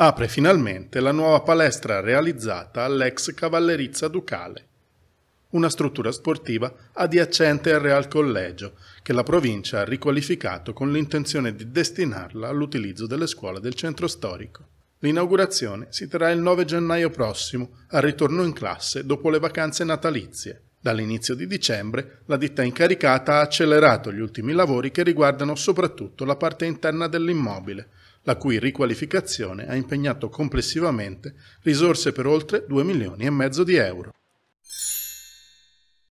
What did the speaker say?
apre finalmente la nuova palestra realizzata all'ex Cavallerizza Ducale, una struttura sportiva adiacente al Real Collegio che la provincia ha riqualificato con l'intenzione di destinarla all'utilizzo delle scuole del centro storico. L'inaugurazione si terrà il 9 gennaio prossimo, al ritorno in classe dopo le vacanze natalizie. Dall'inizio di dicembre la ditta incaricata ha accelerato gli ultimi lavori che riguardano soprattutto la parte interna dell'immobile, la cui riqualificazione ha impegnato complessivamente risorse per oltre 2 milioni e mezzo di euro.